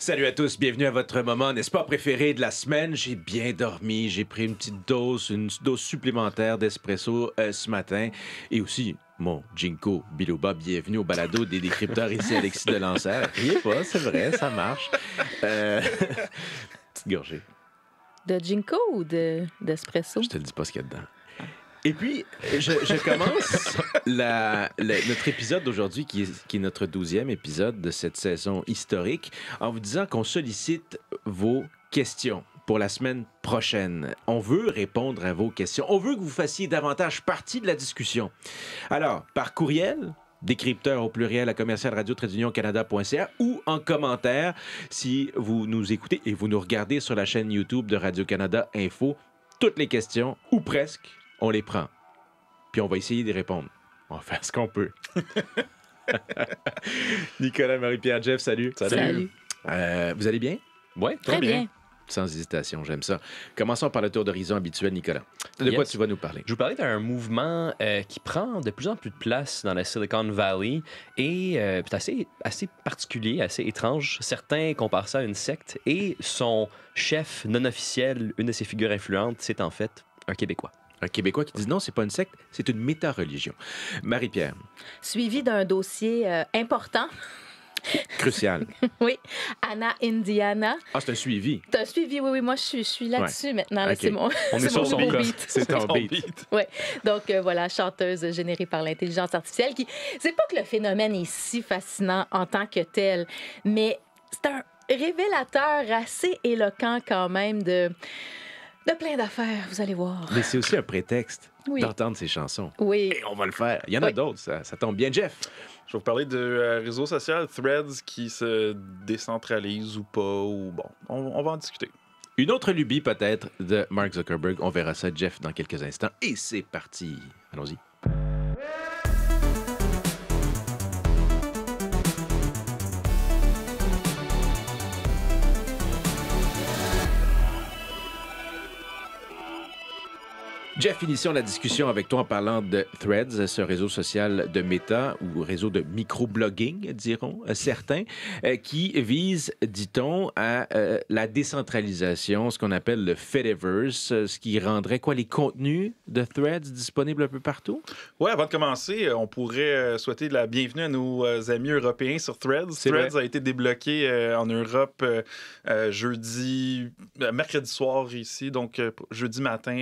Salut à tous, bienvenue à votre moment, n'est-ce pas, préféré de la semaine. J'ai bien dormi, j'ai pris une petite dose, une dose supplémentaire d'espresso euh, ce matin. Et aussi, mon Jinko Biloba, bienvenue au balado des décrypteurs ici, Alexis Delancer. Riez pas, c'est vrai, ça marche. Euh, petite gorgée. De Jinko ou d'espresso? Je te dis pas ce qu'il y a dedans. Et puis, je, commence notre épisode d'aujourd'hui, qui, qui, est notre douzième épisode de cette saison historique, en vous disant qu'on sollicite vos questions pour la semaine prochaine. On veut répondre à vos questions. On veut que vous fassiez davantage partie de la discussion. Alors, par courriel, décrypteur au pluriel à commercialradio canadaca ou en commentaire si vous nous écoutez et vous nous regardez sur la chaîne YouTube de Radio-Canada Info. Toutes les questions, ou presque, on les prend. Puis on va essayer d'y répondre. On va faire ce qu'on peut. Nicolas, Marie-Pierre, Jeff, salut. Salut. Euh, vous allez bien? Oui, très, bien. Sans hésitation, j'aime ça. Commençons par le tour d'horizon habituel, Nicolas. De quoi tu vas nous parler? Je vous parlais d'un mouvement euh, qui prend de plus en plus de place dans la Silicon Valley et euh, c'est assez, assez particulier, assez étrange. Certains comparent ça à une secte et son chef non officiel, une de ses figures influentes, c'est en fait un Québécois. Un québécois qui dit non, c'est pas une secte, c'est une méta-religion. Marie-Pierre. Suivi d'un dossier euh, important. Crucial. oui. Anna Indiana. Ah, c'est un suivi. T'as suivi, oui, oui. Moi, je suis, suis là-dessus maintenant. C'est mon, On est, sur son beat. C'est ton beat. Oui. Donc, euh, voilà, chanteuse générée par l'intelligence artificielle qui. C'est pas que le phénomène est si fascinant en tant que tel, mais c'est un révélateur assez éloquent quand même de de plein d'affaires, vous allez voir. Mais c'est aussi un prétexte d'entendre ces chansons. Oui. Et on va le faire. Il y en a d'autres, ça, tombe bien. Jeff? Je vais vous parler de euh, réseaux sociaux, social Threads qui se décentralise ou pas, bon, on, on va en discuter. Une autre lubie peut-être de Mark Zuckerberg. On verra ça, Jeff, dans quelques instants. Et c'est parti. Allons-y. Jeff, finissons la discussion avec toi en parlant de Threads, ce réseau social de méta ou réseau de microblogging, diront euh, certains, euh, qui vise, dit-on, à euh, la décentralisation, ce qu'on appelle le Fediverse, ce qui rendrait quoi les contenus de Threads disponibles un peu partout? Oui, avant de commencer, on pourrait souhaiter la bienvenue à nos amis européens sur Threads. Threads a été débloqué en Europe jeudi, mercredi soir ici, donc jeudi matin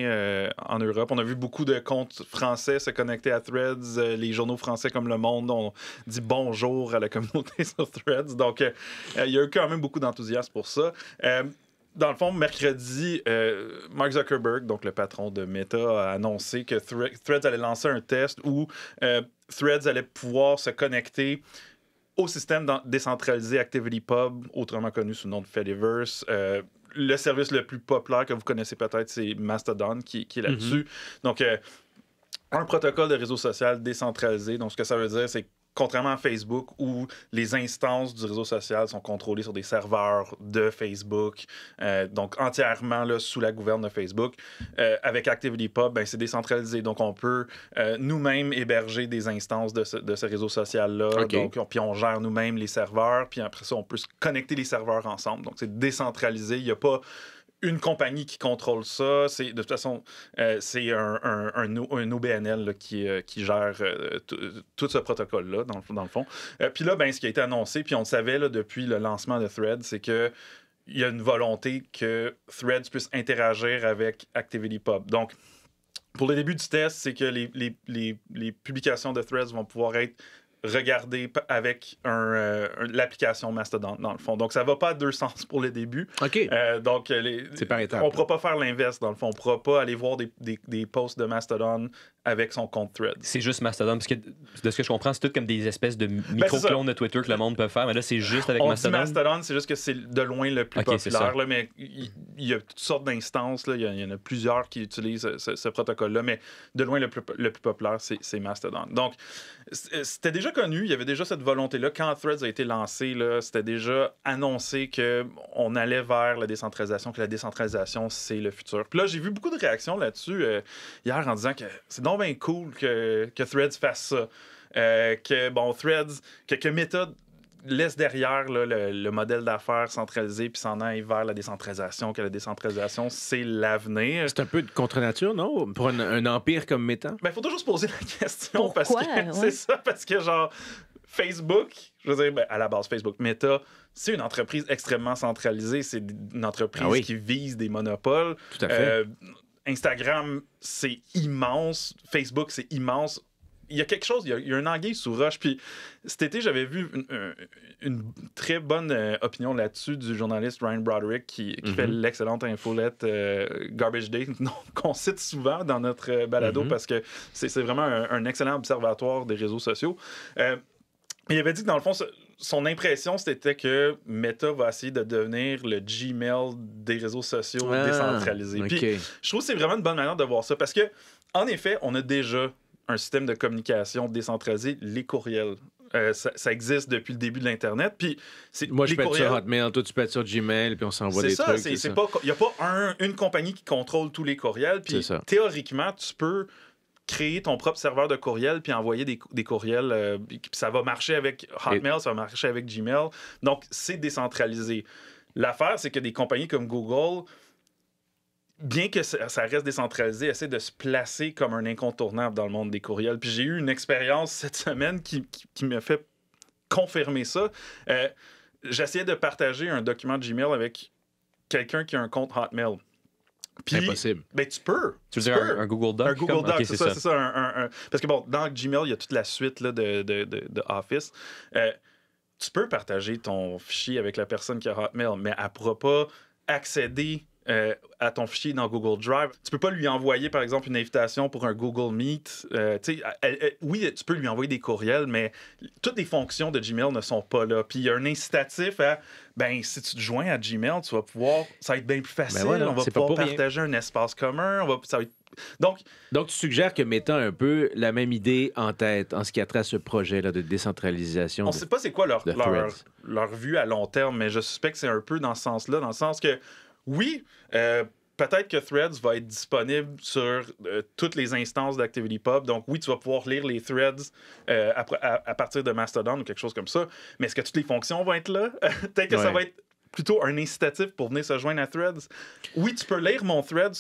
en Europe on a vu beaucoup de comptes français se connecter à Threads. Euh, les journaux français comme Le Monde ont dit bonjour à la communauté sur Threads. Donc, euh, il y a eu quand même beaucoup d'enthousiasme pour ça euh, dans le fond, mercredi, Mark Zuckerberg, donc le patron de Meta, a annoncé que Threads allait lancer un test où Threads allait pouvoir se connecter au système décentralisé ActivityPub, autrement connu sous le nom de Fediverse le service le plus populaire que vous connaissez peut-être, c'est Mastodon qui, est mhm. là-dessus. Donc, euh, un protocole de réseau social décentralisé. Donc, ce que ça veut dire, c'est que contrairement à Facebook, où les instances du réseau social sont contrôlées sur des serveurs de Facebook, euh, donc entièrement là, sous la gouverne de Facebook. Euh, avec ActivityPub, ben, c'est décentralisé. Donc, on peut euh, nous-mêmes héberger des instances de ce, réseau social-là. puis on gère nous-mêmes les serveurs. Puis après ça, on peut se connecter les serveurs ensemble. Donc, c'est décentralisé. Il n'y a pas une compagnie qui contrôle ça. C'est, de toute façon, euh, c'est un, un, un, OBNL qui, euh, qui, gère euh, tout ce protocole-là, dans, dans le fond. puis là, ben, ce qui a été annoncé, puis on le savait depuis le lancement de Thread, c'est que il y a une volonté que Threads puisse interagir avec ActivityPub. Donc, pour le début du test, c'est que les, les, les, les publications de Threads vont pouvoir être regarder avec euh, un, l'application Mastodon, dans le fond. Donc, ça va pas à deux sens pour le début. OK. Euh, donc, on ne pourra pas faire l'inverse, dans le fond. On ne pourra pas aller voir des, des, des posts de Mastodon avec son compte Thread. C'est juste Mastodon, parce que de ce que je comprends, c'est tout comme des espèces de ben, micro-clones de Twitter que le monde peut faire, mais là, c'est juste avec Mastodon. Dit Mastodon, c'est juste que c'est de loin le plus populaire, mais il y, a toutes sortes d'instances, il y, en a plusieurs qui utilisent ce, protocole-là, mais de loin, le plus, populaire, c'est Mastodon. Donc, c'était déjà connu, il y avait déjà cette volonté-là. Quand Threads a été lancé, c'était déjà annoncé qu'on allait vers la décentralisation, que la décentralisation, c'est le futur. Puis là, j'ai vu beaucoup de réactions là-dessus euh, hier en disant que c'est donc bien cool que, que Threads fasse ça. Euh, que, bon, Threads, que, que Meta laisse derrière le, modèle d'affaires centralisé puis s'en aille vers la décentralisation, que la décentralisation, c'est l'avenir. C'est un peu de contre-nature, non? Pour un, empire comme Meta? Il ben, faut toujours se poser la question. Pourquoi? parce que C'est ça, parce que genre, Facebook, je veux dire, ben, à la base, Facebook, Meta, c'est une entreprise extrêmement centralisée. C'est une entreprise ah qui vise des monopoles. Tout à fait. Euh, Instagram, c'est immense. Facebook, c'est immense. Il y a quelque chose, il y a, un anguille sous roche. Puis cet été, j'avais vu une, très bonne euh, opinion là-dessus du journaliste Ryan Broderick qui, fait mhm. l'excellente infolette euh, Garbage Day, qu'on cite souvent dans notre euh, balado mhm. parce que c'est vraiment un, excellent observatoire des réseaux sociaux. il avait dit que dans le fond, son impression, c'était que Meta va essayer de devenir le Gmail des réseaux sociaux ah, décentralisés. Puis, je trouve que c'est vraiment une bonne manière de voir ça parce que, en effet, on a déjà un système de communication décentralisé, les courriels. Euh, ça, existe depuis le début de l'Internet. Puis c'est Moi, je pète sur Hotmail, toi, tu pètes sur Gmail, puis on s'envoie des ça, trucs. C'est pas Il n'y a pas une compagnie qui contrôle tous les courriels. Puis théoriquement, tu peux créer ton propre serveur de courriel puis envoyer des, courriels. Euh, ça va marcher avec Hotmail, ça va marcher avec Gmail. Donc, c'est décentralisé. L'affaire, c'est que des compagnies comme Google, bien que ça reste décentralisé, essaie de se placer comme un incontournable dans le monde des courriels. Puis j'ai eu une expérience cette semaine qui, qui, fait confirmer ça. Euh, j'essayais de partager un document de Gmail avec quelqu'un qui a un compte Hotmail. Puis, Impossible. Ben, tu peux. Tu veux dire Un, Google Doc? Un Google Doc, c'est ça. Parce que, bon, dans Gmail, il y a toute la suite là, de, de, de, Office. Euh, tu peux partager ton fichier avec la personne qui a Hotmail, mais elle ne pourra pas accéder euh, à ton fichier dans Google Drive. Tu peux pas lui envoyer, par exemple, une invitation pour un Google Meet. Euh, oui, tu peux lui envoyer des courriels, mais toutes les fonctions de Gmail ne sont pas là. Puis il y a un incitatif à, ben, si tu te joins à Gmail, tu vas pouvoir, ça va être bien plus ben facile. on va pouvoir partager un espace commun. donc, Donc, tu suggères que mettant un peu la même idée en tête en ce qui a trait à ce projet-là de décentralisation. On ne sait pas c'est quoi leur, leur, leur, vue à long terme, mais je suspecte que c'est un peu dans ce sens-là, dans le sens que oui, euh, peut-être que Threads va être disponible sur euh, toutes les instances d'ActivityPub. Donc, oui, tu vas pouvoir lire les threads euh, à, partir de Mastodon ou quelque chose comme ça. Mais est-ce que toutes les fonctions vont être là? peut-être que ça va être plutôt un incitatif pour venir se joindre à Threads. Oui, tu peux lire mon thread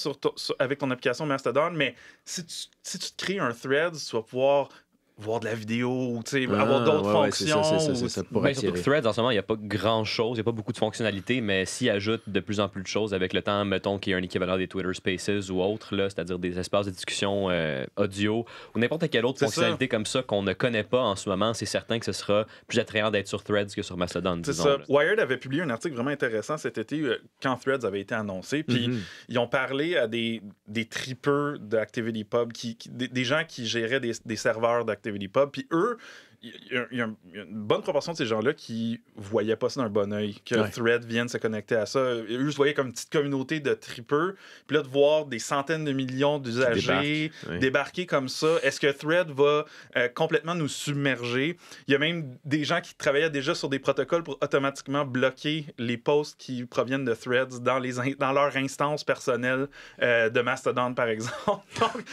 avec ton application Mastodon, mais si tu, si tu te crées un thread, tu vas pouvoir voir de la vidéo ou ah, avoir d'autres fonctions. c'est ça, ça, ben, Threads, en ce moment, il n'y a pas grand-chose, il n'y a pas beaucoup de fonctionnalités, mais s'il ajoutent de plus en plus de choses avec le temps, mettons qu'il y ait un équivalent des Twitter Spaces ou autre, c'est-à-dire des espaces de discussion euh, audio ou n'importe quelle autre fonctionnalité comme ça qu'on ne connaît pas en ce moment, c'est certain que ce sera plus attrayant d'être sur Threads que sur Mastodon. C'est Wired avait publié un article vraiment intéressant cet été euh, quand Threads avait été annoncé, puis mhm. ils ont parlé à des, des tripeux d'ActivityPub, qui des, gens qui géraient des, des serveurs d'ActivityPub Activity Pub. Puis eux, il y, a une bonne proportion de ces gens-là qui voyaient pas ça d'un bon oeil, que ouais. Thread vienne se connecter à ça. Eux se voyaient comme une petite communauté de tripeurs. Puis là, de voir des centaines de millions d'usagers débarquer comme ça, est-ce que Thread va euh, complètement nous submerger? Il y a même des gens qui travaillaient déjà sur des protocoles pour automatiquement bloquer les posts qui proviennent de Threads dans, les dans leur instance personnelle euh, de Mastodon, par exemple. donc,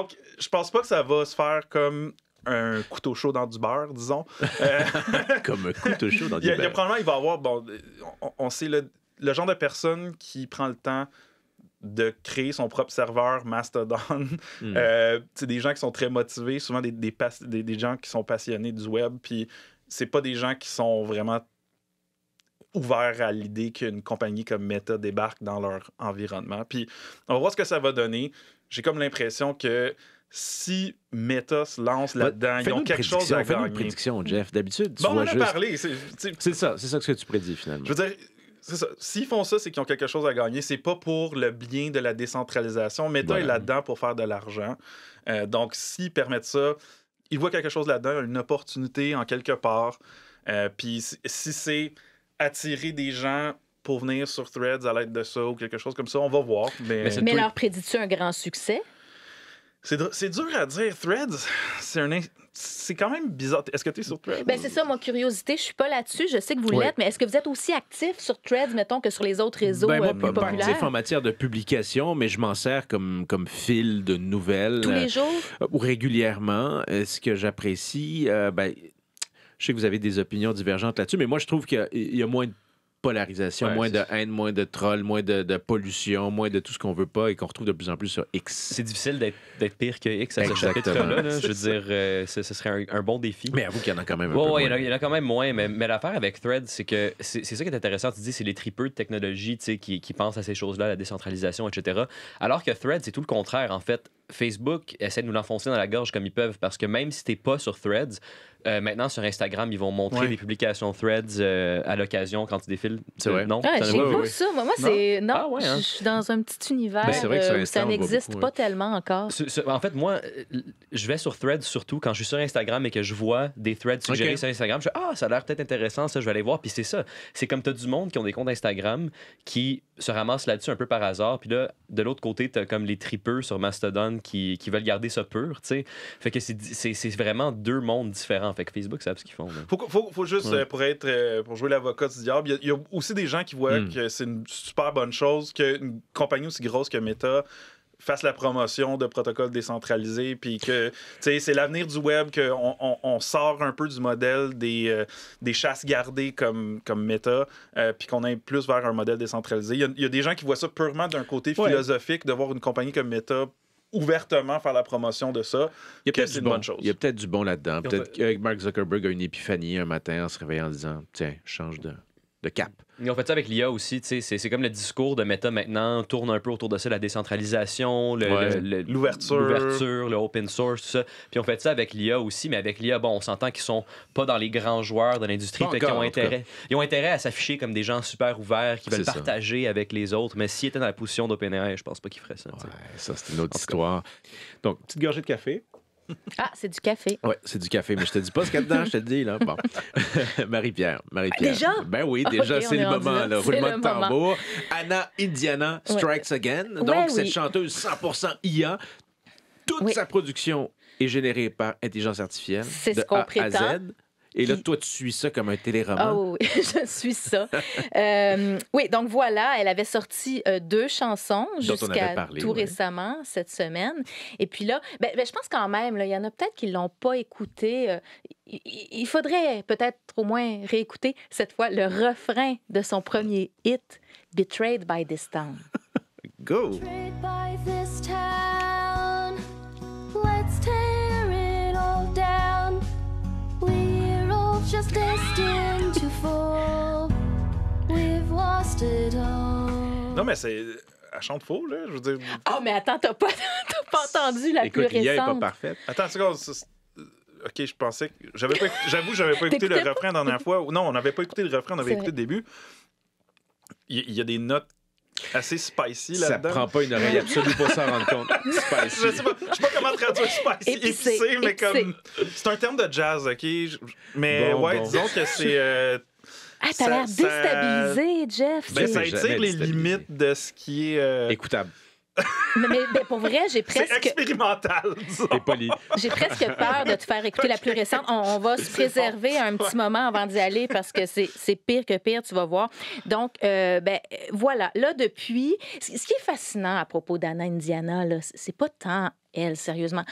donc, je pense pas que ça va se faire comme un couteau chaud dans du beurre, disons. Euh, comme un couteau chaud dans du beurre. Il, il, probablement, va avoir, bon, on, sait, le, genre de personne qui prend le temps de créer son propre serveur Mastodon. Hmm. Euh, c'est des gens qui sont très motivés, souvent des, des gens qui sont passionnés du web, puis c'est pas des gens qui sont vraiment ouverts à l'idée qu'une compagnie comme Meta débarque dans leur environnement. Puis on va voir ce que ça va donner. J'ai comme l'impression que si Meta lance là-dedans, ils ont quelque chose à faire. une prédiction, Jeff. D'habitude, tu bon, on C'est ça, c'est ça que tu prédis finalement. Je veux dire, c'est ça. S'ils font ça, c'est qu'ils ont quelque chose à gagner. C'est pas pour le bien de la décentralisation. Meta est là-dedans pour faire de l'argent. Euh, donc, s'ils permettent ça, ils voient quelque chose là-dedans, une opportunité en quelque part. Euh, puis si c'est attirer des gens pour venir sur Threads à l'aide de ça ou quelque chose comme ça, on va voir. Mais, mais, leur prédis-tu un grand succès? C'est dur à dire. Threads, c'est C'est quand même bizarre. Est-ce que tu es sur Threads? Ben, c'est ça, mon curiosité. Je suis pas là-dessus. Je sais que vous l'êtes, mais est-ce que vous êtes aussi actif sur Threads, mettons, que sur les autres réseaux ben, euh, moi, suis pas actif en matière de publication, mais je m'en sers comme, comme fil de nouvelles. Tous les euh, jours? ou régulièrement. ce que j'apprécie, euh, ben, je sais que vous avez des opinions divergentes là-dessus, mais moi, je trouve qu'il y, a moins de polarisation, moins de haine, moins de trolls, moins de, de, pollution, moins de tout ce qu'on veut pas et qu'on retrouve de plus en plus sur X. C'est difficile d'être pire que X à ce chapitre-là. je veux dire, euh, ce, serait un, bon défi. Mais avoue qu'il y en a quand même un peu moins. Il y, en a quand même moins, mais, mais l'affaire avec Thread, c'est que c'est ça qui est intéressant. Tu dis, c'est les tripeux de technologie qui, qui pensent à ces choses-là, la décentralisation, etc. Alors que Thread, c'est tout le contraire. En fait, Facebook essaie de nous l'enfoncer dans la gorge comme ils peuvent parce que même si t'es pas sur Threads, euh, maintenant sur Instagram, ils vont montrer des publications Threads euh, à l'occasion quand tu défiles. C'est vrai. Non, ah, j'ai pas ça. Moi, c'est non, ah, hein. je suis dans un petit univers ben, euh, ça n'existe pas tellement encore. en fait, moi, je vais sur Threads surtout quand je suis sur Instagram et que je vois des Threads suggérés sur Instagram. Je ah, ça a l'air peut-être intéressant, ça, je vais aller voir. Puis c'est ça. C'est comme as du monde qui ont des comptes Instagram qui se ramassent là-dessus un peu par hasard. Puis là, de l'autre côté, as comme les tripeux sur Mastodon qui, veulent garder ça pur, tu sais. Fait que c'est vraiment deux mondes différents. Fait que Facebook savent ce qu'ils font. Faut, juste, euh, pour être, euh, pour jouer l'avocat du diable, il y, a aussi des gens qui voient hmm. que c'est une super bonne chose qu'une compagnie aussi grosse que Meta fasse la promotion de protocoles décentralisés, puis que c'est l'avenir du web, qu'on on, sort un peu du modèle des, euh, chasses gardées comme, comme puis qu'on aille plus vers un modèle décentralisé. Il y, a des gens qui voient ça purement d'un côté philosophique, de voir une compagnie comme Meta ouvertement faire la promotion de ça, il y a Il y a peut-être du bon là-dedans. Peut-être que Mark Zuckerberg a une épiphanie un matin en se réveillant en disant Tiens, change de de cap. Ils ont fait ça avec l'IA aussi. C'est comme le discours de Meta maintenant tourne un peu autour de ça, la décentralisation, l'ouverture, le, open source, tout ça. Puis on fait ça avec l'IA aussi, mais avec l'IA, bon, on s'entend qu'ils sont pas dans les grands joueurs de l'industrie. Ils, ont intérêt, ils ont intérêt à s'afficher comme des gens super ouverts qui veulent partager avec les autres. Mais s'ils étaient dans la position d'OpenAI, je pense pas qu'ils feraient ça. Ouais, ça, c'est une autre histoire. Donc, petite gorgée de café. Ah, c'est du café. Oui, c'est du café. Mais je te dis pas ce qu'il y a dedans, je te dis. Là. Marie-Pierre. Marie-Pierre. Ben, déjà? Ben oui, déjà, c'est le moment. Là. Roulement de tambour. Anna Indiana Strikes Again. Donc, cette chanteuse 100% IA. Toute sa production est générée par intelligence artificielle. C'est ce qu'on prétend. À Z. Et là, toi, tu suis ça comme un téléroman. Oh oui, je suis ça. Euh, oui, donc voilà, elle avait sorti euh, deux chansons jusqu'à tout récemment, cette semaine. Et puis là, ben, ben je pense quand même, il y en a peut-être qui ne l'ont pas écouté. Euh, il faudrait peut-être au moins réécouter cette fois le refrain de son premier hit, Betrayed by this town. Go! Betrayed by this town. Non, mais c'est. Elle chante faux, là. Je veux dire. oh, mais attends, t'as pas, t'as pas entendu la Écoute, plus récente. n'est est pas parfaite. Attends c'est seconde. OK, je pensais que. J'avais pas... J'avoue, j'avais pas écouté le refrain la dernière fois. Non, on n'avait pas écouté le refrain, on avait écouté le début. Il y a des notes assez spicy là-dedans. Ça prend pas une oreille absolument pas s'en rendre compte. Spicy. je sais pas, sais pas comment traduire spicy. Épicé, épicé mais comme. C'est un terme de jazz, OK? Mais ouais, disons que c'est. Euh, ah, t'as l'air euh, déstabilisé, Jeff. Ben, ça étire les limites de ce qui est. Euh, Écoutable. mais, pour vrai, j'ai presque. expérimental, poli. J'ai presque peur de te faire écouter la plus récente. On, va se préserver un petit moment avant d'y aller parce que c'est pire que pire, tu vas voir. Donc, euh, ben voilà. Là, depuis. Ce qui est fascinant à propos d'Anna Indiana, c'est pas tant elle, sérieusement.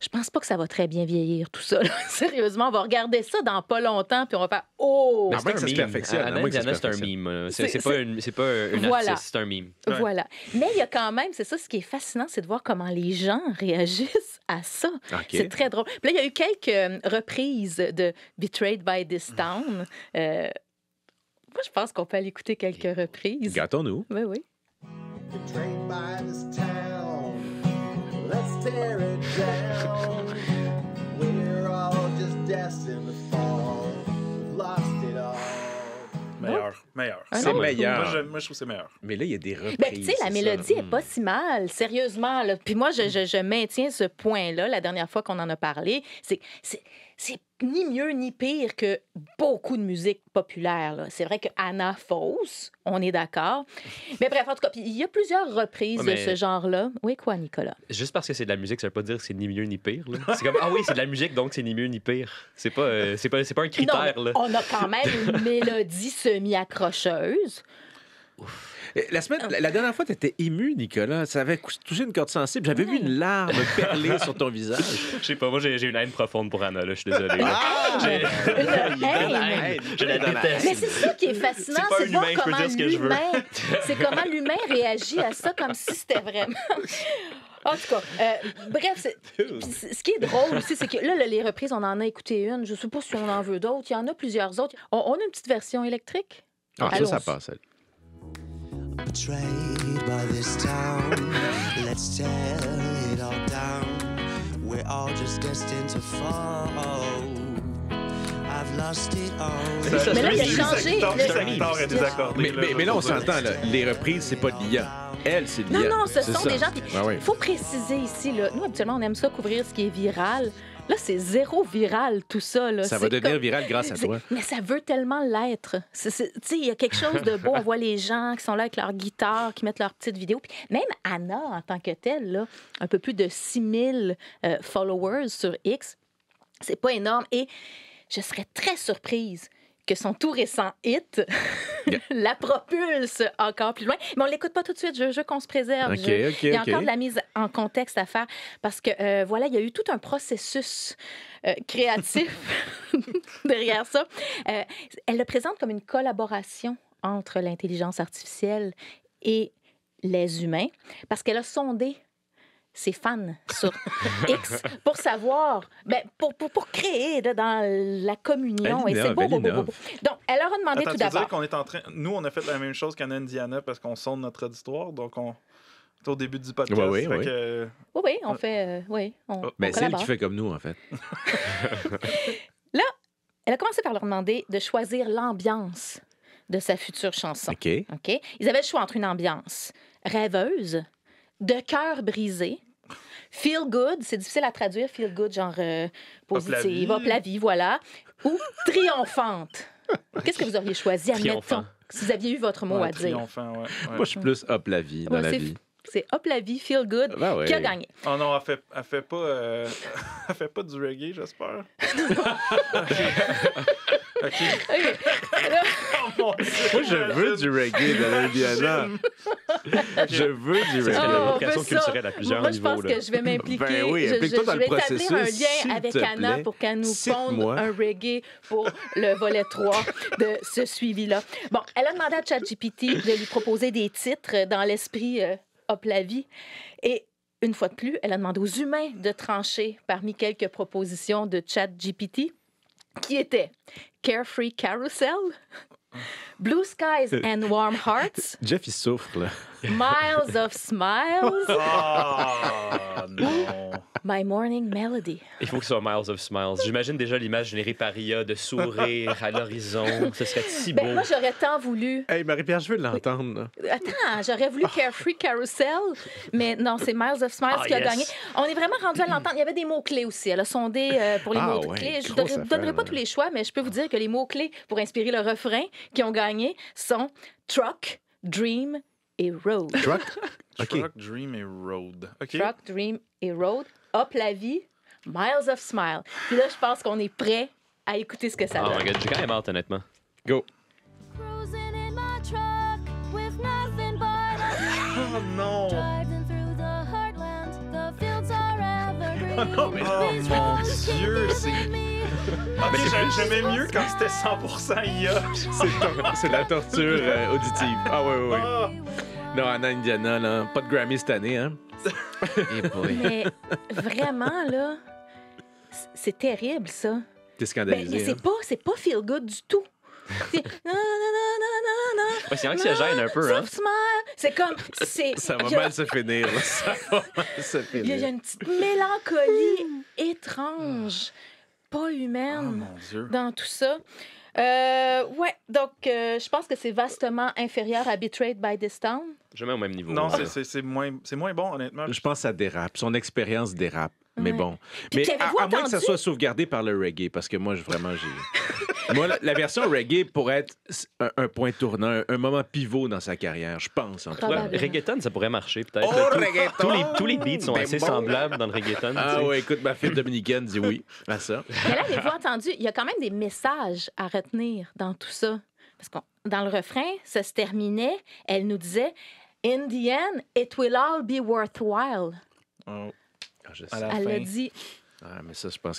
Je pense pas que ça va très bien vieillir, tout ça. Sérieusement, on va regarder ça dans pas longtemps, puis on va faire Oh! c'est un mime. c'est un C'est pas une, c'est pas une voilà. c'est un mime. Voilà. Mais il y a quand même, c'est ça, ce qui est fascinant, c'est de voir comment les gens réagissent à ça. C'est très drôle. là, il y a eu quelques euh, reprises de Betrayed by This Town. Euh, moi, je pense qu'on peut aller écouter quelques reprises. Gâtons-nous. Oui, oui. Betrayed by this town. Let's tear it down. We're all just fall. lost it all. Meilleur, meilleur. Ah, c'est meilleur. Moi je, trouve que c'est meilleur. Mais là, il y a des ben, reprises. Mais tu sais, la mélodie est pas hmm. si mal, sérieusement. Puis moi, je, maintiens ce point-là, la dernière fois qu'on en a parlé. C'est. C'est ni mieux ni pire que beaucoup de musique populaire. C'est vrai que Anna Fausse, on est d'accord. Mais bref, en tout cas, il y a plusieurs reprises de ce genre-là. Oui, quoi, Nicolas? Juste parce que c'est de la musique, ça veut pas dire que c'est ni mieux ni pire. C'est comme, ah oui, c'est de la musique, donc c'est ni mieux ni pire. C'est pas, euh, c'est pas, pas un critère. là. On a quand même une mélodie semi-accrocheuse. La, semaine, oh. la, dernière fois, tu étais ému, Nicolas. Ça avait touché une corde sensible. J'avais ah vu une larme perler sur ton visage. Je sais pas, moi, j'ai une haine profonde pour Anna, là. Je suis désolé. Ah! J'ai une haine. Je la déteste. Mais c'est ça qui est fascinant, c'est voir comment l'humain... C'est comment l'humain réagit à ça comme si c'était vraiment... En tout cas, euh, bref, ce qui est drôle aussi, c'est que là, les reprises, on en a écouté une. Je ne sais pas si on en veut d'autres. Il y en a plusieurs autres. On, a une petite version électrique. Ah, ça, ça passe betrayed by this town. Let's tear it all down. We're all just destined to fall. Mais là, il a changé. Mais, mais, mais là, on s'entend, là. Les reprises, c'est pas de liant. Elle, c'est liant. Non, non, ce sont ça. des gens. Il ah oui. faut préciser ici, là. Nous, habituellement, on aime ça couvrir ce qui est viral. Là, c'est zéro viral, tout ça. Ça va devenir viral grâce à toi. Mais ça veut tellement l'être. Tu il y a quelque chose de beau. On voit les gens qui sont là avec leur guitare, qui mettent leurs petites vidéos. Puis même Anna, en tant que telle, un peu plus de 6000 euh, followers sur X. C'est pas énorme. Et je serais très surprise que son tout récent hit la propulse encore plus loin. Mais on l'écoute pas tout de suite, je veux qu'on se préserve. il y a encore de la mise en contexte à faire parce que euh, voilà, il y a eu tout un processus euh, créatif derrière ça. Euh, elle le présente comme une collaboration entre l'intelligence artificielle et les humains parce qu'elle a sondé ses fans sur X pour savoir, ben, pour, pour, créer dans la communion. Ben et c'est ben beau, ben beau, beau, Donc, elle leur a demandé tout d'abord. qu'on est en train. Nous, on a fait la même chose qu'Anna Indiana parce qu'on sonde notre auditoire. Donc, on au début du podcast. Oui, oui, oui, on ah. fait. Euh, oui, Mais oh, c'est elle qui fait comme nous, en fait. Là, elle a commencé par leur demander de choisir l'ambiance de sa future chanson. OK. OK. Ils avaient le choix entre une ambiance rêveuse, de cœur brisé Feel good, c'est difficile à traduire, feel good, genre euh, positive, hop la vie, voilà. Ou triomphante. Qu'est-ce que vous auriez choisi, admettons, si vous aviez eu votre mot à dire? Moi, je suis plus hop la vie dans la vie. C'est Hop la vie, Feel Good, ah, qui a gagné. Oh non, elle fait, fait pas, euh, elle fait pas du reggae, j'espère. Moi, je veux du reggae de l'Indiana. je veux du reggae. vocation plusieurs Moi, Moi, je pense que je vais m'impliquer. Ben je, vais établir un lien avec Anna pour qu'elle nous ponde un reggae pour le volet 3 de ce suivi-là. Bon, elle a demandé à ChatGPT de lui proposer des titres dans l'esprit euh, Hop la vie. Et une fois de plus, elle a demandé aux humains de trancher parmi quelques propositions de ChatGPT qui était Carefree Carousel, mmh. Blue Skies euh, and Warm Hearts. Jeff, il souffre, là. Miles of Smiles. Oh, non. My Morning Melody. Il faut que ce soit Miles of Smiles. J'imagine déjà l'image générée par IA de sourire à l'horizon. Ce serait si ben, beau. moi, j'aurais tant voulu. Hey, Marie-Pierre, je veux l'entendre. Attends, j'aurais voulu Carefree Carousel, mais non, c'est Miles of Smiles ah, qui a gagné. On est vraiment rendu à l'entendre. Il y avait des mots-clés aussi. Elle a sondé euh, pour les ah, mots-clés. je ne donnerai pas tous les choix, mais je peux vous dire que les mots-clés pour inspirer le refrain qui ont gagné sont Truck, Dream et Road. Truck? Truck, Dream et Road. Okay. Truck, Dream et Road. Hop la vie, Miles of Smile. Puis là, je pense qu'on est prêt à écouter ce que ça ah, donne. oh donne. j'ai quand même hâte, honnêtement. Go. Oh non! Oh non, oh mon dieu, c'est... Ah, mais j'aimais mieux quand c'était 100% IA. C'est la torture euh, auditive. Ah ouais, ouais, ouais. Ah. Non, Anna Indiana, pas de Grammy cette année, hein? Eh mais vraiment, là, c'est terrible, ça. T'es ben, mais c'est hein. pas, c'est pas feel good du tout. C'est non, c'est vrai que ça gêne un peu, hein? C'est comme. Ça va Ça va mal se finir. Il y a une petite mélancolie étrange pas humaine oh, dans tout ça. Euh, ouais, donc euh, je pense que c'est vastement inférieur à Betrayed by This Town. mets au même niveau. Non, c'est moins, moins bon, honnêtement. Je pense que ça dérape. Son expérience dérape. Mais bon. mais à, moins que ça soit sauvegardé par le reggae, parce que moi, je, vraiment, j'ai. Moi, la, version reggae pourrait être un, point tournant, un, moment pivot dans sa carrière, je pense. En tout Reggaeton, ça pourrait marcher, peut-être. Oh, tous, les, tous, les, beats sont ben assez semblables dans le reggaeton. Ah oui, écoute, ma fille dominicaine dit oui à ça. Mais là, avez-vous entendu, il y a quand même des messages à retenir dans tout ça. Parce que dans le refrain, ça se terminait, elle nous disait In the end, it will all be worthwhile. Oh. Ah, je sais. Elle a dit ah,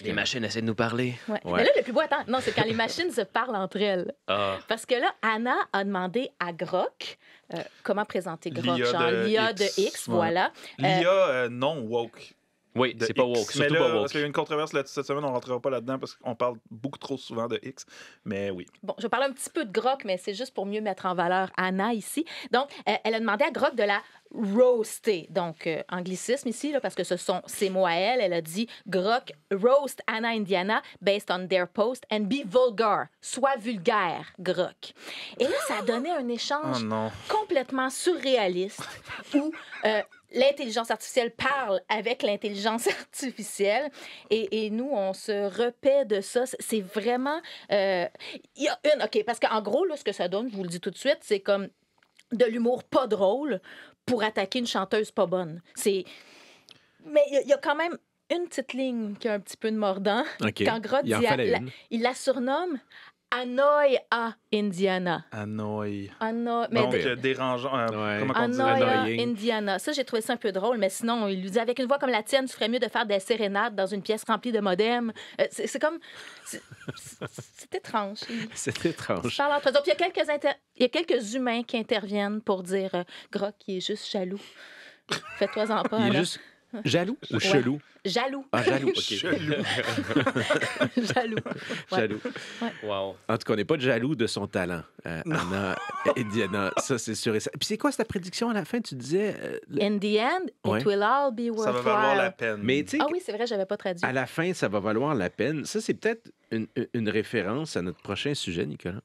les machines essaient de nous parler. Mais là, le plus beau, attends, non, c'est quand les machines se parlent entre elles. Ah. Parce que là, Anna a demandé à Grok euh, comment présenter Grok, l'IA genre de l'IA X. de X, voilà. L'IA euh, euh, non woke. Oui, c'est pas woke. surtout pas woke. Parce qu'il y a une controverse cette semaine, on rentrera pas là-dedans parce qu'on parle beaucoup trop souvent de X. Mais oui. Bon, je parler un petit peu de Grok, mais c'est juste pour mieux mettre en valeur Anna ici. Donc, euh, elle a demandé à Grok de la roaster. Donc, euh, anglicisme ici, là, parce que ce sont ses mots à elle. Elle a dit Grok roast Anna Indiana based on their post and be vulgar. soit vulgaire, Grok. Et là, ça a donné un échange oh complètement surréaliste où euh, l'intelligence artificielle parle avec l'intelligence artificielle et, nous, on se repaît de ça. C'est vraiment... Euh, il y a une, OK, parce qu'en gros, ce que ça donne, je vous le dis tout de suite, c'est comme de l'humour pas drôle pour attaquer une chanteuse pas bonne. C'est... Mais il y, a quand même une petite ligne qui a un petit peu de mordant. quand Grotte gros, il, la surnomme Hanoi à Indiana. Hanoi. Hanoi. Donc, euh, dérangeant. Euh, Hanoi à Indiana. Ça, j'ai trouvé ça un peu drôle, mais sinon, il lui dit avec une voix comme la tienne, tu ferais mieux de faire des sérénades dans une pièce remplie de modems. Euh, c'est comme. C'est étrange. C'est étrange. Parle il y, a quelques il quelques humains qui interviennent pour dire Groc, il est juste jaloux. Fais-toi-en pas. Il est juste Jaloux ou chelou Jaloux. Ah, jaloux. jaloux. Jaloux. En tout cas, on n'est pas jaloux de son talent, euh, Anna et Diana. Ça, c'est sûr et ça. Puis c'est quoi ta prédiction à la fin? Tu disais... Euh, In the end, it will all be it Ça va valoir la peine. Mais, ah oui, c'est vrai, j'avais pas traduit. À la fin, ça va valoir la peine. Ça, c'est peut-être une référence à notre prochain sujet, Nicolas.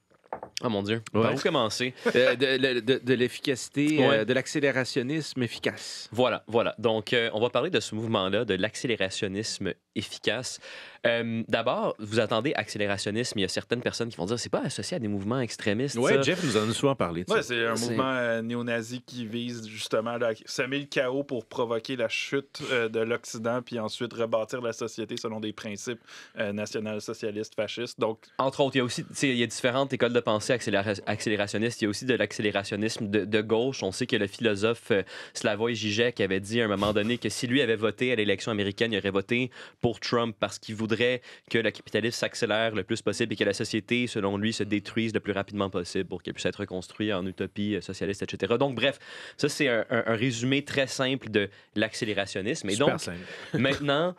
Ah mon Dieu. Par où commencer euh, De, l'efficacité, euh, de l'accélérationnisme efficace. Voilà, voilà. Donc, euh, on va parler de ce mouvement-là, de l'accélérationnisme efficace. Euh, d'abord, vous attendez accélérationnisme. Il y a certaines personnes qui vont dire c'est pas associé à des mouvements extrémistes. Oui, Jeff nous en a souvent parlé. c'est un mouvement euh, néo-nazi qui vise justement à semer le chaos pour provoquer la chute euh, de l'Occident puis ensuite rebâtir la société selon des principes national-socialistes, fascistes. Donc... Entre autres, il y a aussi il y a différentes écoles de pensée accélérationnistes. Il y a aussi de l'accélérationnisme de, de, gauche. On sait que le philosophe Slavoj Žižek avait dit à un moment donné que si lui avait voté à l'élection américaine, il aurait voté pour Trump parce qu'il voudrait voudrait que le capitalisme s'accélère le plus possible et que la société, selon lui, se détruise le plus rapidement possible pour qu'elle puisse être reconstruite en utopie euh, socialiste, etc. Donc, bref, ça, c'est un, résumé très simple de l'accélérationnisme. Et donc, maintenant,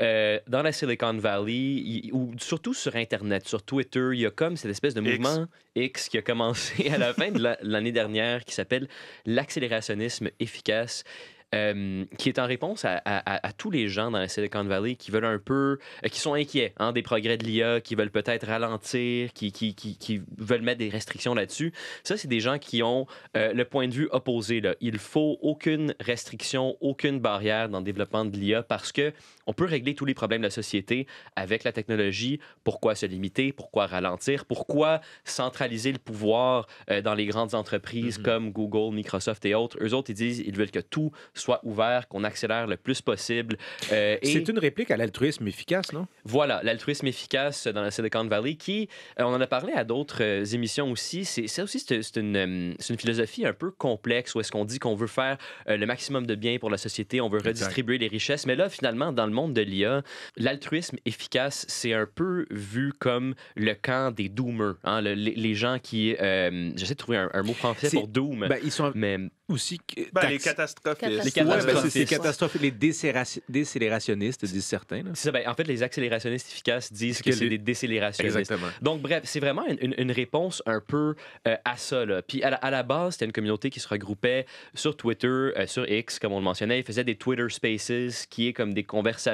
euh, dans la Silicon Valley, ou surtout sur Internet, sur Twitter, il y a comme cette espèce de mouvement X, qui a commencé à la fin de l'année dernière qui s'appelle l'accélérationnisme efficace euh, qui est en réponse à, tous les gens dans la Silicon Valley qui veulent un peu, euh, qui sont inquiets hein, des progrès de l'IA, qui veulent peut-être ralentir, qui, qui, veulent mettre des restrictions là-dessus. Ça, c'est des gens qui ont euh, le point de vue opposé. Là. Il faut aucune restriction, aucune barrière dans le développement de l'IA parce que on peut régler tous les problèmes de la société avec la technologie. Pourquoi se limiter? Pourquoi ralentir? Pourquoi centraliser le pouvoir euh, dans les grandes entreprises mm-hmm. comme Google, Microsoft et autres? Eux autres, ils disent ils veulent que tout soit ouvert, qu'on accélère le plus possible. Euh, c'est une réplique à l'altruisme efficace, non? Voilà, l'altruisme efficace dans la Silicon Valley qui, euh, on en a parlé à d'autres émissions aussi, c'est aussi une, philosophie un peu complexe où est-ce qu'on dit qu'on veut faire le maximum de bien pour la société, on veut redistribuer les richesses, mais là, finalement, dans le monde de l'IA, l'altruisme efficace, c'est un peu vu comme le camp des doomers, hein, les, gens qui... Euh, j'essaie de trouver un, mot français pour doom. Ben, ils sont... Mais, aussi ben, les ben, catastrophes les catastrophes les décélérationnistes disent certains en fait les accélérationnistes efficaces disent que, c'est les... des décélérationnistes Exactement. donc bref c'est vraiment une, réponse un peu euh, à ça là. puis à la, base c'était une communauté qui se regroupait sur Twitter euh, sur X comme on le mentionnait ils faisaient des Twitter Spaces qui est comme des conversations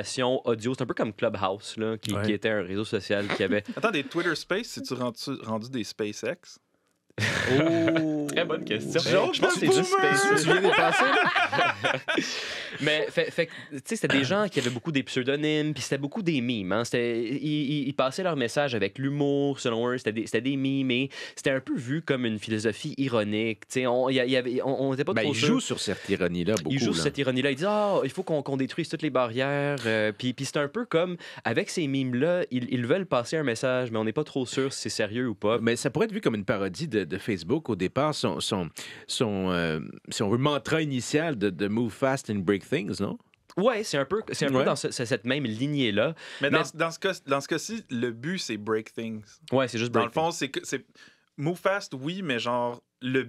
audio. C'est un peu comme Clubhouse, qui, était un réseau social qui avait. Attends, des Twitter Space, si tu rendu, rendu, des SpaceX? Oh. Très bonne question. je pense que c'est juste Mais, fait, tu sais, c'était des gens qui avaient beaucoup des pseudonymes, puis c'était beaucoup des mimes. Hein. Ils, passaient leur message avec l'humour, selon eux. C'était des, des mimes, c'était un peu vu comme une philosophie ironique. Tu sais, on n'était pas ben, trop Ils jouent sur cette ironie-là beaucoup. Ils jouent sur cette ironie-là. Ils disent, ah, il faut qu'on détruise toutes les barrières. Euh, puis, c'est un peu comme, avec ces mimes-là, ils, ils veulent passer un message, mais on n'est pas trop sûr si c'est sérieux ou pas. Mais ça pourrait être vu comme une parodie de de, Facebook au départ, son, sont son euh, si on veut, mantra initial de, de Move Fast and Break Things, non? Oui, c'est un peu, c'est un peu dans cette même lignée-là. Mais, dans, ce, cas, dans ce cas-ci, le but, c'est break things. Oui, c'est juste break Dans le fond, c'est que c'est move fast, oui, mais genre, le,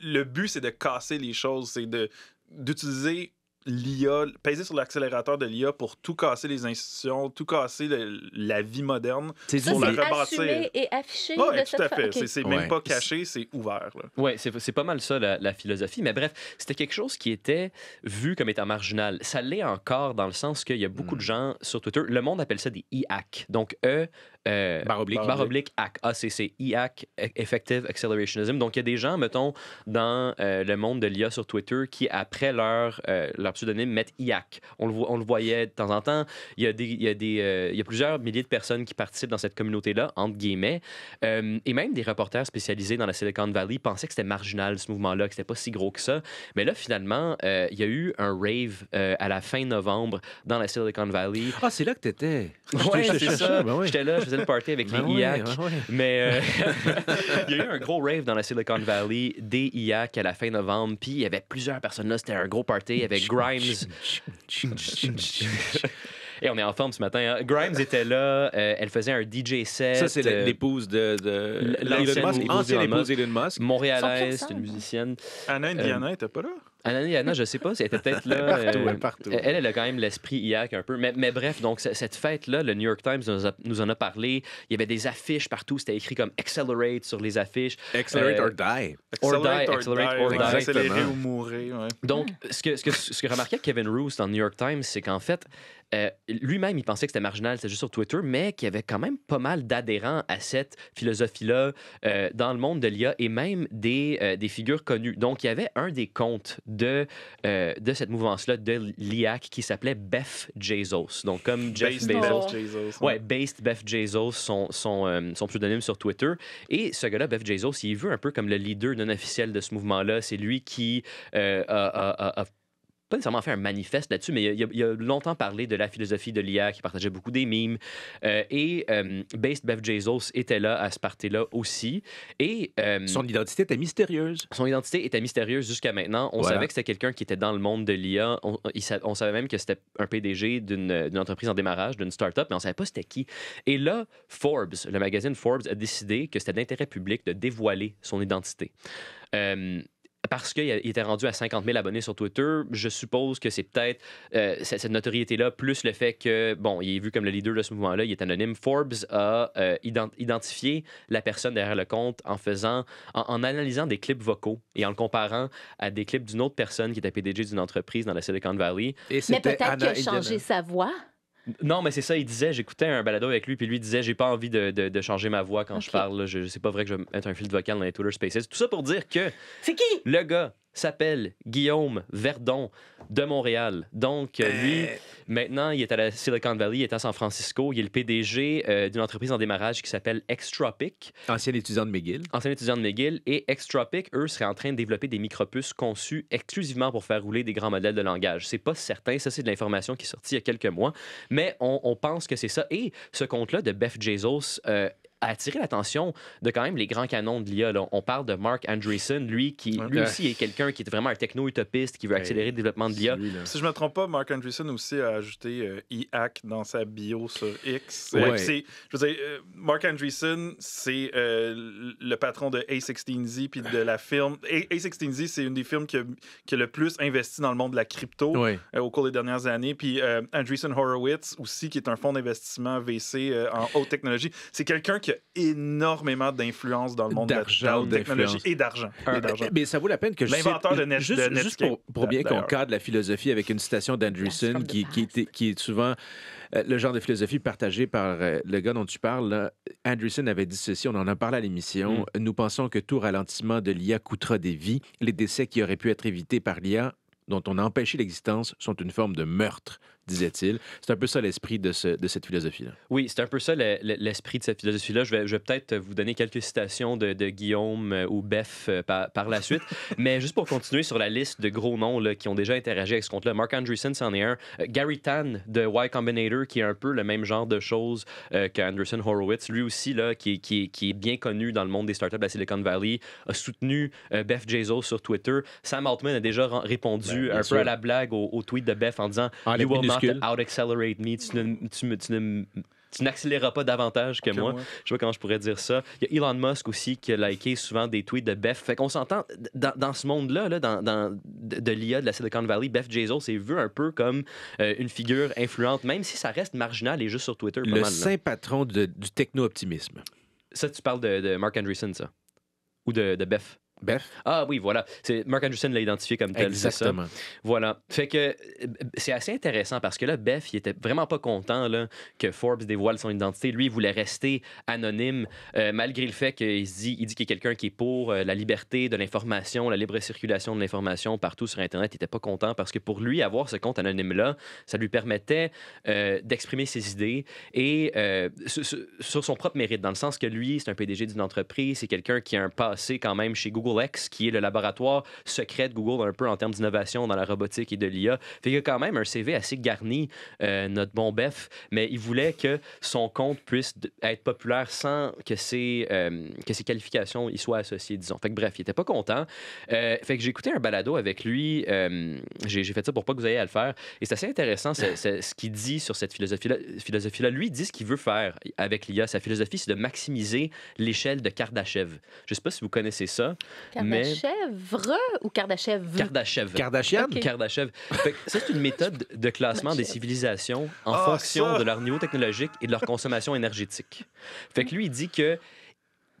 le but, c'est de casser les choses, c'est de, d'utiliser l'IA, peser sur l'accélérateur de l'IA pour tout casser les institutions, tout casser la vie moderne, c'est pour la rebâtir. et affiché de tout à fait. C'est, même pas caché, c'est ouvert. Oui, c'est, pas mal ça, la, philosophie. Mais bref, c'était quelque chose qui était vu comme étant marginal. Ça l'est encore dans le sens qu'il y a beaucoup de hmm. gens sur Twitter, le monde appelle ça des e-hacks. Donc, eux... Euh, barre oblique, Barre oblique ACC, IAC, Effective Accelerationism. Donc, il y a des gens, mettons, dans euh, le monde de l'IA sur Twitter qui, après leur, euh, leur pseudonyme, mettent IAC. On le, on le voyait de temps en temps. Il y, a des, il, y a des, il y a plusieurs milliers de personnes qui participent dans cette communauté-là, entre guillemets. et même des reporters spécialisés dans la Silicon Valley pensaient que c'était marginal, ce mouvement-là, que c'était pas si gros que ça. Mais là, finalement, il y a eu un rave à la fin novembre dans la Silicon Valley. Ah, c'est là que tu étais. Ouais, c'est ça. Ben J'étais là, je party avec ben les IAC. Ben Mais euh, il y a eu un gros rave dans la Silicon Valley des IAC à la fin novembre. Puis il y avait plusieurs personnes là. C'était un gros party. avec Grimes. Et on est en forme ce matin. Hein. Grimes était là. Euh, elle faisait un DJ set. Ça, c'est euh, l'épouse de, de... Elon Musk. épouse d'Elon Musk. Montréalaise, c'est une musicienne. Anna Indiana n'était pas là? Anna, je sais pas, elle était peut-être là. partout. Euh, elle, elle a quand même l'esprit IAC un peu. Mais, bref, donc cette fête-là, le New York Times nous, en a parlé. Il y avait des affiches partout. C'était écrit comme Accelerate sur les affiches. Accelerate euh, or die. Or die. Accelerate or die. Accélérer ou mourir. Donc, ce que, ce, que, remarquait Kevin Roos dans le New York Times, c'est qu'en fait, euh, lui-même, il pensait que c'était marginal, c'était juste sur Twitter, mais qu'il y avait quand même pas mal d'adhérents à cette philosophie-là dans le monde de l'IA et même des, des figures connues. Donc, il y avait un des comptes de, euh, de cette mouvance-là de l'IAC qui s'appelait Beth Jezos. Donc, comme Jeff Bezos. Ouais, Based Beth Jezos, son, euh, son, pseudonyme sur Twitter. Et ce gars-là, Beth Jezos, il veut un peu comme le leader non officiel de ce mouvement-là. C'est lui qui euh, a pas nécessairement fait un manifeste là-dessus, mais il a, a, longtemps parlé de la philosophie de l'IA, qui partageait beaucoup des mimes. Euh, et euh, Based Bev Jesus était là à ce party-là aussi. Et, euh, son identité était mystérieuse. Son identité était mystérieuse jusqu'à maintenant. On savait que c'était quelqu'un qui était dans le monde de l'IA. On, savait même que c'était un PDG d'une entreprise en démarrage, d'une start-up, mais on savait pas c'était qui. Et là, Forbes, le magazine Forbes, a décidé que c'était d'intérêt public de dévoiler son identité. Euh, parce qu'il était rendu à 50 000 abonnés sur Twitter, je suppose que c'est peut-être euh, cette notoriété-là, plus le fait que, bon, il est vu comme le leader de ce mouvement-là, il est anonyme. Forbes a euh, identifié la personne derrière le compte en faisant, en, analysant des clips vocaux et en le comparant à des clips d'une autre personne qui était PDG d'une entreprise dans la Silicon Valley. Mais peut-être qu'il a changé sa voix. Non, mais c'est ça, il disait, j'écoutais un balado avec lui, puis lui disait, j'ai pas envie de, changer ma voix quand je parle. Je, sais pas vrai que je vais mettre un de vocal dans les Twitter Spaces. Tout ça pour dire que. C'est qui? Le gars s'appelle Guillaume Verdon de Montréal. Donc, euh, lui, euh. maintenant, il est à la Silicon Valley, il est à San Francisco. Il est le PDG euh, d'une entreprise en démarrage qui s'appelle Extropic. Ancien étudiant de McGill. Ancien étudiant de McGill. Et Extropic, eux, seraient en train de développer des micropuces conçus exclusivement pour faire rouler des grands modèles de langage. C'est pas certain. Ça, c'est de l'information qui est sortie il y a quelques mois. Mais on, pense que c'est ça. Et ce compte-là de Beth Jesus attirer l'attention de quand même les grands canons de l'IA. On parle de Mark Andreessen, lui qui lui aussi est quelqu'un qui est vraiment un techno-utopiste qui veut accélérer le développement de l'IA. Si je ne me trompe pas, Mark Andreessen aussi a ajouté euh, IAC dans sa bio sur X. Euh, c'est, je veux euh, Mark Andreessen, c'est le patron de A16Z puis de la firme. A- 16 z c'est une des firmes qui a, qui le plus investi dans le monde de la crypto au cours des dernières années. Puis Andreessen Horowitz aussi, qui est un fonds d'investissement VC en haute technologie. C'est quelqu'un qui énormément d'influence dans le monde de la technologie et d'argent. Mais ça vaut la peine que je juste, pour, bien qu'on cadre la philosophie avec une citation d'Andreessen qui, qui, est, souvent euh, le genre de philosophie partagée par euh, le gars dont tu parles, là, avait dit ceci, on en a parlé à l'émission. Mm. Nous pensons que tout ralentissement de l'IA coûtera des vies. Les décès qui auraient pu être évités par l'IA, dont on a empêché l'existence, sont une forme de meurtre disait-il. C'est un peu ça l'esprit de, cette philosophie-là. Oui, c'est un peu ça l'esprit de cette philosophie-là. Je vais, peut-être vous donner quelques citations de, Guillaume euh, ou Beth euh, par, la suite. Mais juste pour continuer sur la liste de gros noms qui ont déjà interagi avec ce compte-là, Mark Andreessen, c'en est un. Euh, Gary Tan de Y Combinator, qui est un peu le même genre de choses que qu'Anderson Horowitz, lui aussi, là, qui, est bien connu dans le monde des startups à Silicon Valley, a soutenu Beth Beff sur Twitter. Sam Altman a déjà répondu ben, un peu à la blague au, tweet de Beth en disant ah, Out accelerate Tu n'accéléreras pas davantage que, moi. Je vois comment je pourrais dire ça. Il y a Elon Musk aussi qui a liké souvent des tweets de Beth. Fait qu'on s'entend dans, ce monde-là, là, dans, de l'IA, de la Silicon Valley, Beth Jason s'est vu un peu comme euh, une figure influente, même si ça reste marginal et juste sur Twitter. Le saint patron du techno-optimisme. Ça, tu parles de, de Mark Andreessen, ça? Ou de, de Beth? Ben. Ah oui, voilà. Mark Anderson l'a identifié comme tel. c'est Ça. Voilà. Fait que c'est assez intéressant parce que là, Beth, il était vraiment pas content là, que Forbes dévoile son identité. Lui, il voulait rester anonyme euh, malgré le fait qu'il dit, dit qu'il est quelqu'un qui est pour euh, la liberté de l'information, la libre circulation de l'information partout sur Internet. Il était pas content parce que pour lui, avoir ce compte anonyme-là, ça lui permettait euh, d'exprimer ses idées et sur son propre mérite, dans le sens que lui, c'est un PDG d'une entreprise, c'est quelqu'un qui a un passé quand même chez Google qui est le laboratoire secret de Google un peu en termes d'innovation dans la robotique et de l'IA. Fait qu'il a quand même un CV assez garni, euh, notre bon Bef, mais il voulait que son compte puisse être populaire sans que ses, euh, que ses qualifications y soient associées, disons. Fait que bref, il était pas content. Euh, fait que j'ai écouté un balado avec lui. j'ai fait ça pour pas que vous ayez à le faire. Et c'est assez intéressant ce qu'il dit sur cette philosophie-là. Philosophie -là. Lui, il dit ce qu'il veut faire avec l'IA. Sa philosophie, c'est de maximiser l'échelle de Kardashev. Je sais pas si vous connaissez ça mais... ou Kardachève? Kardachève. Okay. Ça, c'est une méthode de classement des civilisations en ah, fonction de leur niveau technologique et de leur consommation énergétique. Fait que lui, il dit que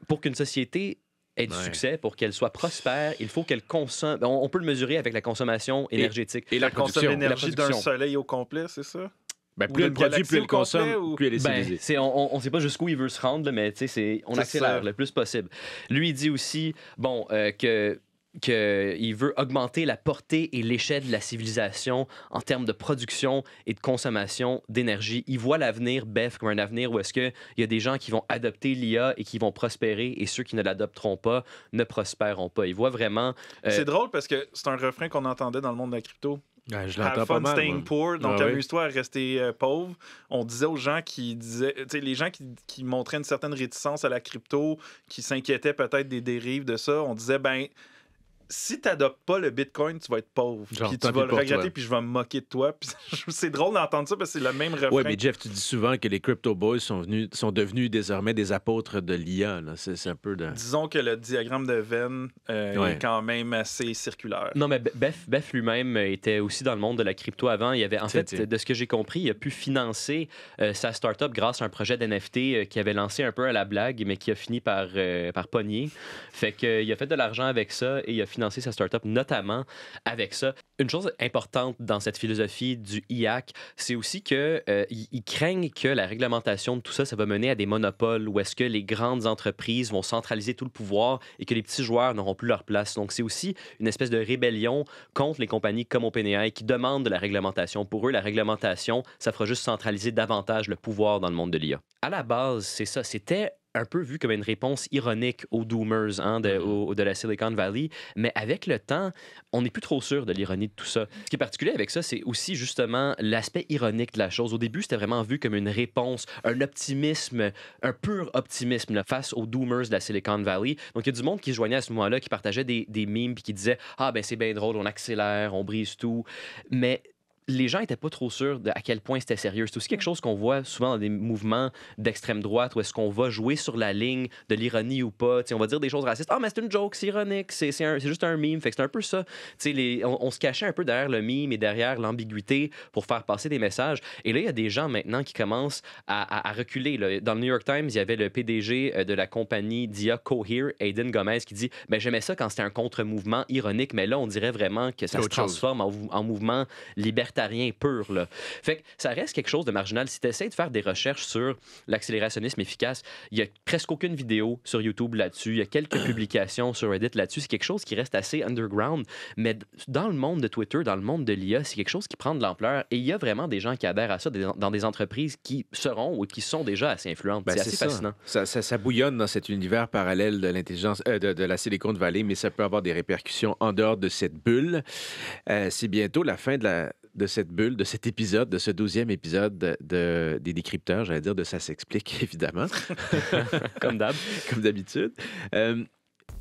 pour qu'une société ait du succès, pour qu'elle soit prospère, il faut qu'elle consomme. On, peut le mesurer avec la consommation énergétique. Et, la consommation d'énergie d'un soleil au complet, c'est ça? Ben, plus le produit, plus le consomme, plus elle est ben, On ne sait pas jusqu'où il veut se rendre, mais on accélère le plus possible. Lui, il dit aussi bon, euh, que qu'il veut augmenter la portée et l'échelle de la civilisation en termes de production et de consommation d'énergie. Il voit l'avenir, Beth, comme un avenir où est-ce qu'il y a des gens qui vont adopter l'IA et qui vont prospérer et ceux qui ne l'adopteront pas ne prospéreront pas. Il voit vraiment... Euh, c'est drôle parce que c'est un refrain qu'on entendait dans le monde de la crypto je staying poor, donc ah amuse-toi à rester euh, pauvre. On disait aux gens qui disaient, les gens qui, qui montraient une certaine réticence à la crypto, qui s'inquiétaient peut-être des dérives de ça, on disait, ben, si tu n'adoptes pas le Bitcoin, tu vas être pauvre. puis tu vas le regretter, puis je vais me moquer de toi. c'est drôle d'entendre ça parce que c'est le même refrain. Oui, mais Jeff, tu dis souvent que les Crypto Boys sont, venus, sont devenus désormais des apôtres de l'IA. C'est un peu Disons que le diagramme de Venn euh, est quand même assez circulaire. Non, mais Beth, lui-même était aussi dans le monde de la crypto avant. Il avait, en fait, de ce que j'ai compris, il a pu financer euh, sa sa up grâce à un projet d'NFT euh, qu'il qui avait lancé un peu à la blague, mais qui a fini par, par pogner. Fait qu'il a fait de l'argent avec ça et il a financé financer sa startup, notamment avec ça. Une chose importante dans cette philosophie du IAC, c'est aussi qu'ils euh, ils craignent que la réglementation de tout ça, ça va mener à des monopoles où est-ce que les grandes entreprises vont centraliser tout le pouvoir et que les petits joueurs n'auront plus leur place. Donc, c'est aussi une espèce de rébellion contre les compagnies comme OpenAI qui demandent de la réglementation. Pour eux, la réglementation, ça fera juste centraliser davantage le pouvoir dans le monde de l'IA. À la base, c'est ça. C'était un peu vu comme une réponse ironique aux Doomers hein, mhm. de, la Silicon Valley. Mais avec le temps, on n'est plus trop sûr de l'ironie de tout ça. Ce qui est particulier avec ça, c'est aussi justement l'aspect ironique de la chose. Au début, c'était vraiment vu comme une réponse, un optimisme, un pur optimisme face aux Doomers de la Silicon Valley. Donc, il y a du monde qui joignait à ce moment-là, qui partageait des, des memes puis qui disait Ah, ben c'est bien drôle, on accélère, on brise tout. Mais les gens n'étaient pas trop sûrs de à quel point c'était sérieux. C'est aussi quelque chose qu'on voit souvent dans des mouvements d'extrême droite où est-ce qu'on va jouer sur la ligne de l'ironie ou pas. on va dire des choses racistes. Ah, mais c'est une joke, c'est ironique, c'est juste un mime. Fait c'est un peu ça. on, se cachait un peu derrière le mime et derrière l'ambiguïté pour faire passer des messages. Et là, il y a des gens maintenant qui commencent à, reculer. Dans le New York Times, il y avait le PDG euh, de la compagnie Dia Cohere, Aiden Gomez, qui dit Mais ben, J'aimais ça quand c'était un contre-mouvement ironique, mais là, on dirait vraiment que ça se transforme en, mouvement liberté. » rien pur. Là. Fait que ça reste quelque chose de marginal. Si tu essaies de faire des recherches sur l'accélérationnisme efficace, il y a presque aucune vidéo sur YouTube là-dessus. Il y a quelques publications sur Reddit là-dessus. C'est quelque chose qui reste assez underground. Mais dans le monde de Twitter, dans le monde de l'IA, c'est quelque chose qui prend de l'ampleur. Et il y a vraiment des gens qui adhèrent à ça dans des entreprises qui seront ou qui sont déjà assez influentes. Ben, c'est assez fascinant. Ça, bouillonne dans cet univers parallèle de l'intelligence, euh, de, la Silicon Valley, mais ça peut avoir des répercussions en dehors de cette bulle. Euh, c'est bientôt la fin de la, de cette bulle, de cet épisode, de ce douzième épisode de, des décrypteurs, j'allais dire de Ça s'explique, évidemment. Comme d'habitude. Euh,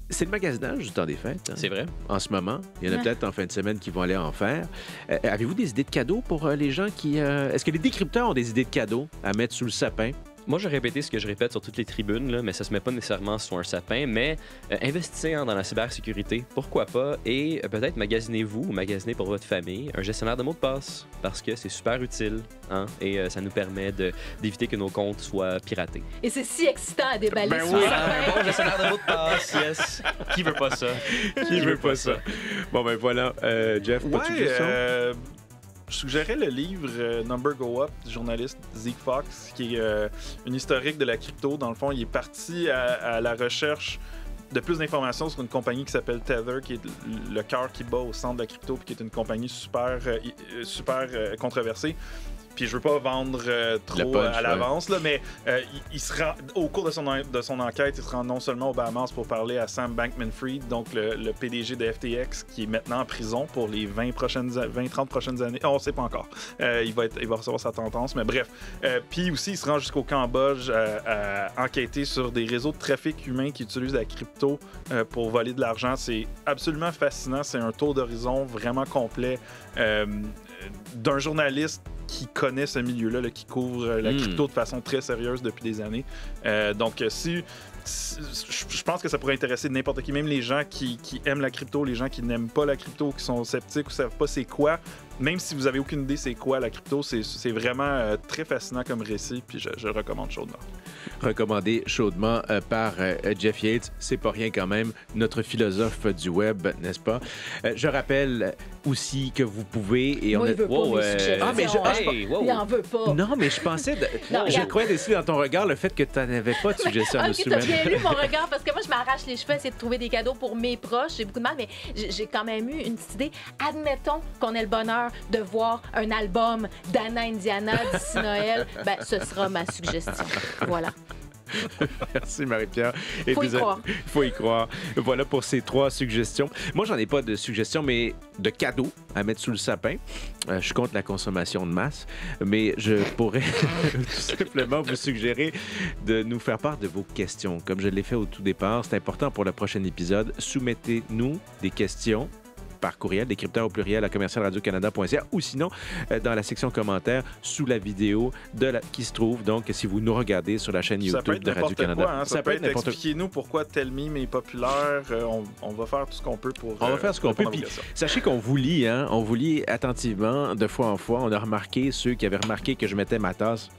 c'est le magasinage du temps des fêtes. Hein. C'est vrai. En ce moment. Il y en a peut-être en fin de semaine qui vont aller en faire. Euh, avez-vous des idées de cadeaux pour euh, les gens qui. Est-ce que les décrypteurs ont des idées de cadeaux à mettre sous le sapin moi, je répété ce que je répète sur toutes les tribunes, mais ça se met pas nécessairement sur un sapin. Mais euh, investissez dans la cybersécurité, pourquoi pas, et euh, peut-être magasinez-vous ou magasinez pour votre famille un gestionnaire de mots de passe, parce que c'est super utile, hein, et euh, ça nous permet d'éviter que nos comptes soient piratés. Et c'est si excitant à déballer ben oui, hein, un bon gestionnaire de mots de passe, yes. Qui veut pas ça? Qui, veut, pas ça? Bon, ben voilà, Jeff, pas de je suggérais le livre euh, Number Go Up du journaliste Zeke Fox, qui est euh, une historique de la crypto. Dans le fond, il est parti à, la recherche de plus d'informations sur une compagnie qui s'appelle Tether, qui est le cœur qui bat au centre de la crypto, puis qui est une compagnie super, euh, super controversée. Puis je veux pas vendre euh, trop euh, à l'avance, mais euh, il, au cours de son, de son enquête, il se rend non seulement au Bahamas pour parler à Sam Bankman-Fried, donc le, PDG de FTX, qui est maintenant en prison pour les 20 prochaines 30 prochaines années. On on sait pas encore. il va être, il va recevoir sa tendance, mais bref. puis aussi, il se rend jusqu'au Cambodge à enquêter sur des réseaux de trafic humain qui utilisent la crypto pour voler de l'argent. C'est absolument fascinant. C'est un tour d'horizon vraiment complet d'un journaliste qui connaît ce milieu-là, là, qui couvre euh, la hmm. crypto de façon très sérieuse depuis des années. Euh, donc, euh, si, je pense que ça pourrait intéresser n'importe qui, même les gens qui, aiment la crypto, les gens qui n'aiment pas la crypto, qui sont sceptiques ou savent pas c'est quoi. Même si vous avez aucune idée c'est quoi la crypto, c'est vraiment très fascinant comme récit, puis je, recommande chaudement. Recommandé chaudement par Jeff Yates, c'est pas rien quand même, notre philosophe du web, n'est-ce pas? je rappelle aussi que vous pouvez. Et on il veut pas Ah, mais je... Ah, pas. Non, mais je pensais. je croyais dans ton regard le fait que tu n'avais pas de suggestion ok, bien lu mon regard parce que moi, je m'arrache les cheveux à essayer de trouver des cadeaux pour mes proches. J'ai beaucoup de mal, mais j'ai quand même eu une petite idée. Admettons qu'on ait le bonheur de voir un album d'Anna Indiana d'ici Noël. Ben, ce sera ma suggestion. Voilà. Merci Marie-Pierre. Il faut y croire. faut y croire. Voilà pour ces trois suggestions. Moi, j'en ai pas de suggestions, mais de cadeaux à mettre sous le sapin. Euh, je compte la consommation de masse, mais je pourrais tout simplement vous suggérer de nous faire part de vos questions. Comme je l'ai fait au tout départ, c'est important pour le prochain épisode. Soumettez-nous des questions par courriel, décrypteur au pluriel à commercialradiocanada.ca ou sinon euh, dans la section commentaires sous la vidéo de qui se trouve. Donc, si vous nous regardez sur la chaîne YouTube de Radio-Canada, ça, peut être, Expliquez-nous pourquoi tel est populaire. Euh, on, va faire tout ce qu'on peut pour. on va euh, faire ce qu'on peut. sachez qu'on vous lit, hein? on vous lit attentivement de fois en fois. On a remarqué ceux qui avaient remarqué que je mettais ma tasse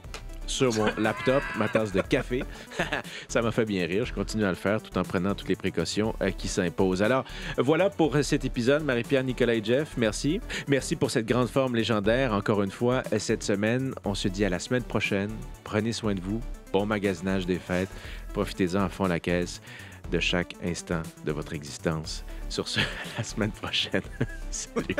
sur mon laptop, ma tasse de café. ça m'a fait bien rire. Je continue à le faire tout en prenant toutes les précautions euh, qui s'imposent. Alors, voilà pour euh, cet épisode. Marie-Pierre, Nicolas et Jeff, merci. Merci pour cette grande forme légendaire. Encore une fois, euh, cette semaine, on se dit à la semaine prochaine. Prenez soin de vous. Bon magasinage des fêtes. Profitez-en à fond la caisse de chaque instant de votre existence. Sur ce, la semaine prochaine. Salut.